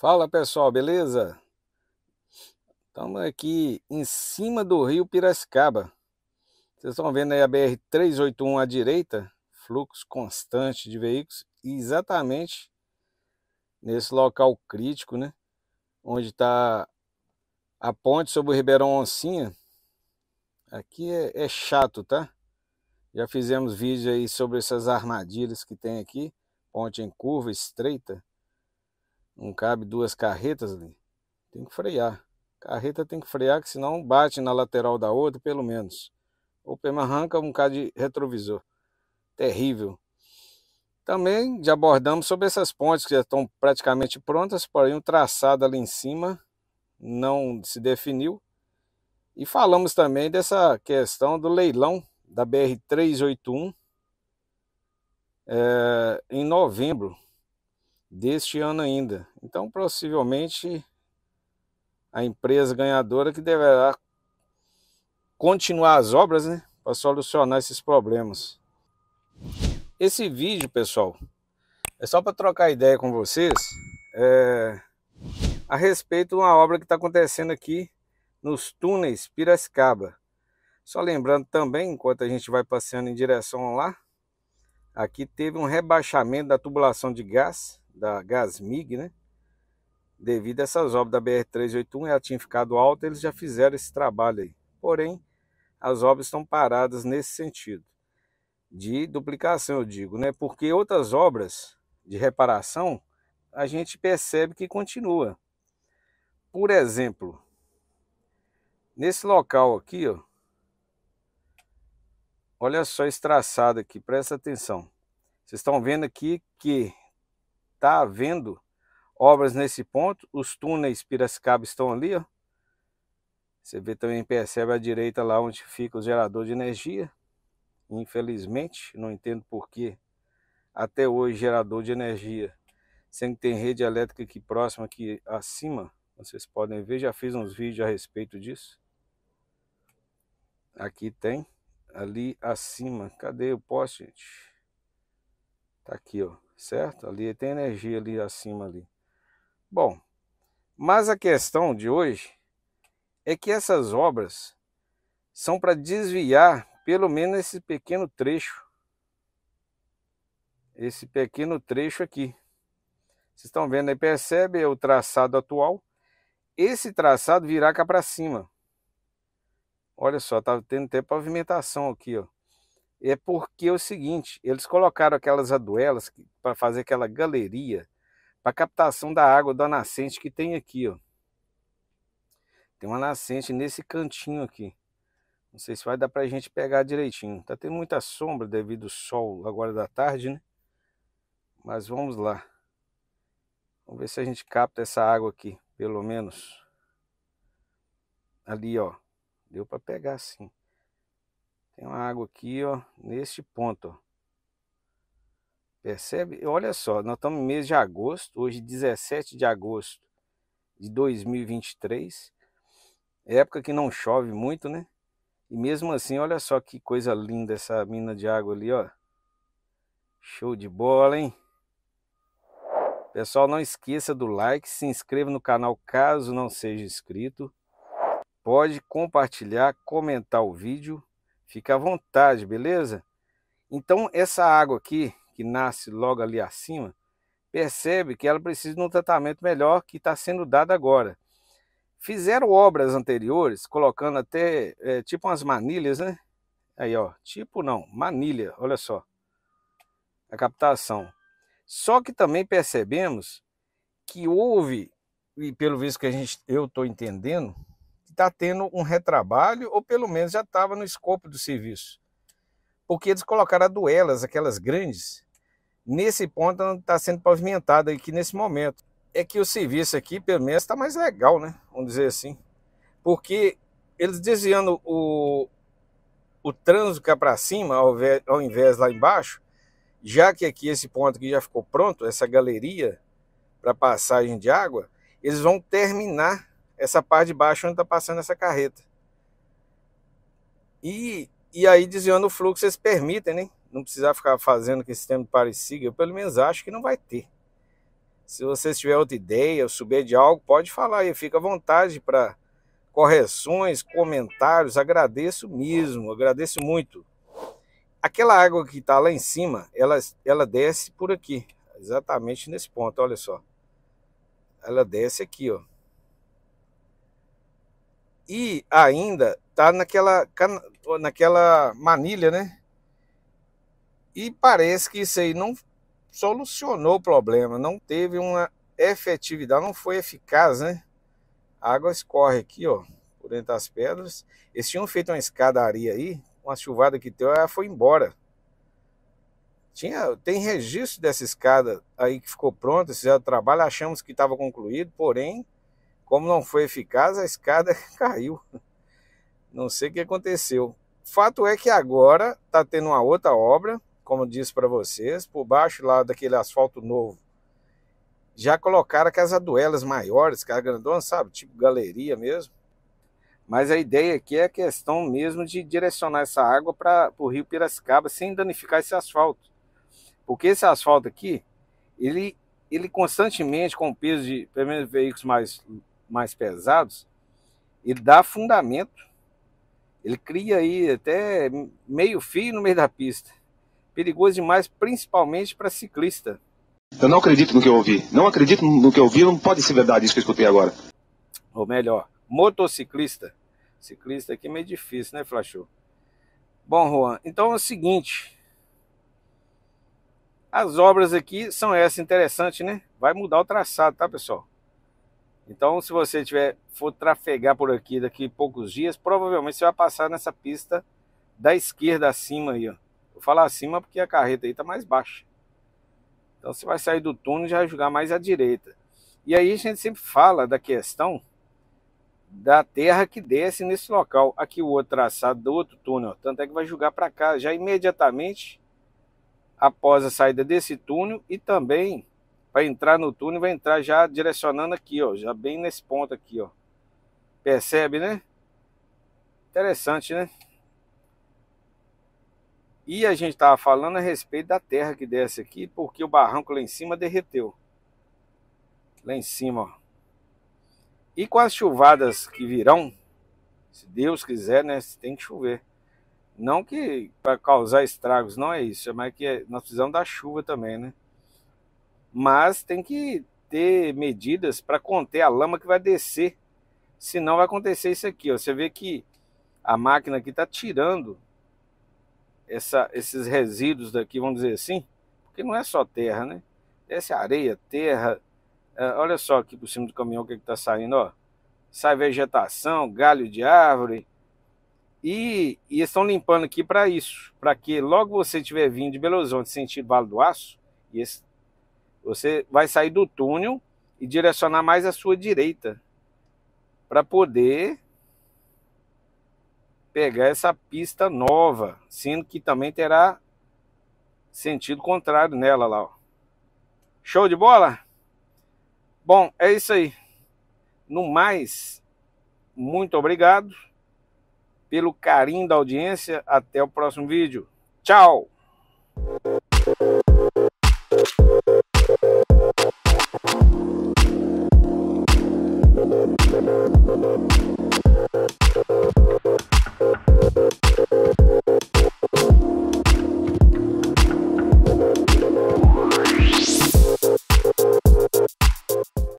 Fala pessoal, beleza? Estamos aqui em cima do rio Piracicaba. Vocês estão vendo aí a BR-381 à direita, fluxo constante de veículos, e exatamente nesse local crítico, né? Onde está a ponte sobre o Ribeirão Oncinha. Aqui é, é chato, tá? Já fizemos vídeo aí sobre essas armadilhas que tem aqui. Ponte em curva, estreita não cabe duas carretas ali. Tem que frear. Carreta tem que frear, que senão bate na lateral da outra, pelo menos. Ou pelo arranca um bocado de retrovisor. Terrível. Também já abordamos sobre essas pontes que já estão praticamente prontas, porém o traçado ali em cima não se definiu. E falamos também dessa questão do leilão da BR-381 é, eh, em novembro deste ano ainda. Então, possivelmente, a empresa ganhadora que deverá continuar as obras né, para solucionar esses problemas. Esse vídeo, pessoal, é só para trocar ideia com vocês é, a respeito de uma obra que está acontecendo aqui nos túneis Piracicaba. Só lembrando também, enquanto a gente vai passeando em direção lá, aqui teve um rebaixamento da tubulação de gás da Gasmig, né? Devido a essas obras da BR-381, ela tinha ficado alta, eles já fizeram esse trabalho aí. Porém, as obras estão paradas nesse sentido, de duplicação, eu digo, né? Porque outras obras de reparação, a gente percebe que continua. Por exemplo, nesse local aqui, ó, olha só esse traçado aqui, presta atenção. Vocês estão vendo aqui que está havendo obras nesse ponto. Os túneis Piracicaba estão ali, ó. Você vê também, percebe à direita lá onde fica o gerador de energia. Infelizmente, não entendo por que até hoje gerador de energia, sendo que tem rede elétrica aqui próxima, aqui acima, vocês podem ver, já fiz uns vídeos a respeito disso. Aqui tem, ali acima, cadê o poste, gente? Tá aqui, ó certo? Ali tem energia ali acima ali. Bom, mas a questão de hoje é que essas obras são para desviar pelo menos esse pequeno trecho. Esse pequeno trecho aqui. Vocês estão vendo aí, percebe o traçado atual? Esse traçado virá cá para cima. Olha só, tá tendo até pavimentação aqui, ó é porque é o seguinte, eles colocaram aquelas aduelas para fazer aquela galeria para captação da água da nascente que tem aqui, ó. Tem uma nascente nesse cantinho aqui. Não sei se vai dar para a gente pegar direitinho. Tá tendo muita sombra devido ao sol agora da tarde, né? Mas vamos lá. Vamos ver se a gente capta essa água aqui, pelo menos. Ali, ó. Deu para pegar sim. Tem uma água aqui, ó, neste ponto, ó. Percebe? Olha só, nós estamos no mês de agosto, hoje 17 de agosto de 2023. Época que não chove muito, né? E mesmo assim, olha só que coisa linda essa mina de água ali, ó. Show de bola, hein? Pessoal, não esqueça do like, se inscreva no canal caso não seja inscrito. Pode compartilhar, comentar o vídeo Fica à vontade, beleza? Então, essa água aqui, que nasce logo ali acima, percebe que ela precisa de um tratamento melhor que está sendo dado agora. Fizeram obras anteriores, colocando até é, tipo umas manilhas, né? Aí, ó, tipo não, manilha, olha só, a captação. Só que também percebemos que houve, e pelo visto que a gente, eu estou entendendo, está tendo um retrabalho ou pelo menos já estava no escopo do serviço. Porque eles colocaram a duelas, aquelas grandes, nesse ponto não está sendo pavimentada aqui nesse momento. É que o serviço aqui, pelo menos, está mais legal, né? Vamos dizer assim. Porque eles desviando o, o trânsito cá para cima, ao, ao invés lá embaixo, já que aqui esse ponto aqui já ficou pronto, essa galeria para passagem de água, eles vão terminar essa parte de baixo onde está passando essa carreta. E, e aí desviando o fluxo, vocês permitem, né? Não precisar ficar fazendo que esse tempo pare siga. Eu pelo menos acho que não vai ter. Se vocês tiver outra ideia, ou souber de algo, pode falar aí. Fica à vontade para correções, comentários. Agradeço mesmo, agradeço muito. Aquela água que está lá em cima, ela, ela desce por aqui, exatamente nesse ponto, olha só. Ela desce aqui, ó. E ainda tá naquela, naquela manilha, né? E parece que isso aí não solucionou o problema, não teve uma efetividade, não foi eficaz, né? A água escorre aqui, ó, por dentro das pedras. Eles tinham feito uma escadaria aí, uma chuvada que teve, ela foi embora. Tinha, tem registro dessa escada aí que ficou pronta, fizeram trabalho, achamos que estava concluído, porém como não foi eficaz, a escada caiu. Não sei o que aconteceu. Fato é que agora está tendo uma outra obra, como eu disse para vocês, por baixo lá daquele asfalto novo. Já colocaram aquelas aduelas maiores, cara grandona, sabe? Tipo galeria mesmo. Mas a ideia aqui é a questão mesmo de direcionar essa água para o rio Piracicaba sem danificar esse asfalto. Porque esse asfalto aqui, ele, ele constantemente, com o peso de pelo menos, veículos mais mais pesados, ele dá fundamento, ele cria aí até meio fio no meio da pista. Perigoso demais, principalmente para ciclista. Eu não acredito no que eu ouvi. Não acredito no que eu ouvi, não pode ser verdade isso que eu escutei agora. Ou melhor, motociclista. Ciclista aqui é meio difícil, né, Flachô? Bom, Juan, então é o seguinte. As obras aqui são essas interessante, né? Vai mudar o traçado, tá, pessoal? Então, se você tiver, for trafegar por aqui daqui a poucos dias, provavelmente você vai passar nessa pista da esquerda acima aí, ó. Vou falar acima porque a carreta aí tá mais baixa. Então você vai sair do túnel e já jogar mais à direita. E aí a gente sempre fala da questão da terra que desce nesse local. Aqui o outro traçado do outro túnel, ó. tanto é que vai jogar para cá já imediatamente após a saída desse túnel e também para entrar no túnel, vai entrar já direcionando aqui, ó, já bem nesse ponto aqui, ó. Percebe, né? Interessante, né? E a gente estava falando a respeito da terra que desce aqui, porque o barranco lá em cima derreteu. Lá em cima, ó. E com as chuvadas que virão, se Deus quiser, né, tem que chover. Não que para causar estragos, não é isso, é mas que é, nós precisamos da chuva também, né? mas tem que ter medidas para conter a lama que vai descer. Senão vai acontecer isso aqui. Ó. Você vê que a máquina aqui está tirando essa, esses resíduos daqui, vamos dizer assim, porque não é só terra, né? Desce areia, terra. É, olha só aqui por cima do caminhão o que é está saindo, ó. Sai vegetação, galho de árvore. E, e estão limpando aqui para isso, para que logo você estiver vindo de Belo Horizonte, sentido Vale do Aço, e esse você vai sair do túnel e direcionar mais à sua direita para poder pegar essa pista nova, sendo que também terá sentido contrário nela lá. Ó. Show de bola? Bom, é isso aí. No mais, muito obrigado pelo carinho da audiência. Até o próximo vídeo. Tchau! Thank you.